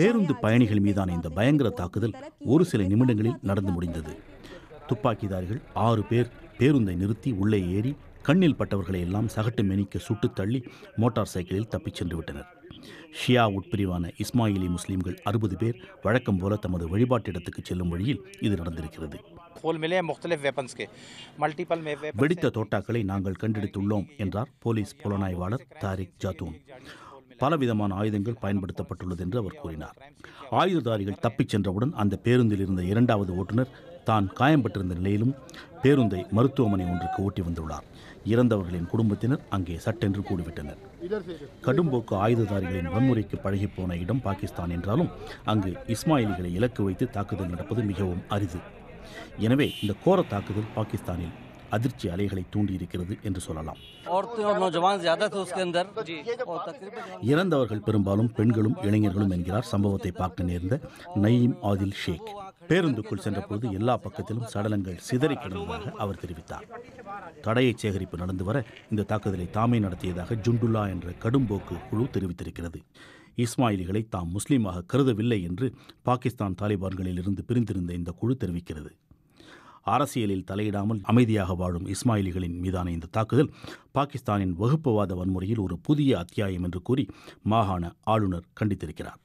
பேருந்து பயணிகள் மீதான இந்த பயங்கர தாக்குதல் ஒரு சில நிமிடங்களில் நடந்து முடிந்தது துப்பாக்கிதாரிகள் ஆறு பேர் பேருந்தை நிறுத்தி உள்ளே ஏறி கண்ணில் பட்டவர்களை எல்லாம் சகட்டு மெனிக்க சுட்டு தள்ளி மோட்டார் சைக்கிளில் தப்பிச் சென்று விட்டனர் ஷியா உட்பிரிவான இஸ்மாயிலி முஸ்லீம்கள் அறுபது பேர் வழக்கம் போல தமது வழிபாட்டு இடத்துக்கு செல்லும் வழியில் இது நடந்திருக்கிறது வெடித்த தோட்டாக்களை நாங்கள் கண்டெடுத்துள்ளோம் என்றார் போலீஸ் புலனாய்வாளர் தாரிக் ஜாத்தூன் பலவிதமான ஆயுதங்கள் பயன்படுத்தப்பட்டுள்ளது என்று அவர் கூறினார் ஆயுததாரிகள் தப்பிச் சென்றவுடன் அந்த பேருந்தில் இருந்த இரண்டாவது ஓட்டுநர் தான் காயம்பட்டிருந்த நிலையிலும் பேருந்தை மருத்துவமனை ஒன்றுக்கு ஓட்டி வந்துள்ளார் இறந்தவர்களின் குடும்பத்தினர் அங்கே சட்டென்று கூடிவிட்டனர் கடும்போக்கு ஆயுததாரிகளின் வன்முறைக்கு போன இடம் பாகிஸ்தான் என்றாலும் அங்கு இஸ்மாயிலிகளை இலக்கு வைத்து தாக்குதல் நடப்பது மிகவும் அரிது எனவே இந்த கோர தாக்குதல் பாகிஸ்தானில் அதிர்ச்சி அலைகளை தூண்டியிருக்கிறது என்று சொல்லலாம் இறந்தவர்கள் பெரும்பாலும் பெண்களும் இளைஞர்களும் என்கிறார் சம்பவத்தை பார்க்க நேர்ந்த நயீம் ஆதில் ஷேக் பேருந்துக்குள் சென்றபோது எல்லா பக்கத்திலும் சடலங்கள் சிதறி கிடந்ததாக அவர் தெரிவித்தார் தடையை சேகரிப்பு நடந்து வர இந்த தாக்குதலை தாமே நடத்தியதாக ஜுண்டுல்லா என்ற கடும்போக்கு குழு தெரிவித்திருக்கிறது இஸ்மாயிலிகளை தாம் முஸ்லீமாக கருதவில்லை என்று பாகிஸ்தான் தாலிபான்களில் இருந்து பிரிந்திருந்த இந்த குழு தெரிவிக்கிறது அரசியலில் தலையிடாமல் அமைதியாக வாழும் இஸ்மாயிலிகளின் மீதான இந்த தாக்குதல் பாகிஸ்தானின் வகுப்புவாத வன்முறையில் ஒரு புதிய அத்தியாயம் என்று கூறி மாகாண ஆளுநர் கண்டித்திருக்கிறார்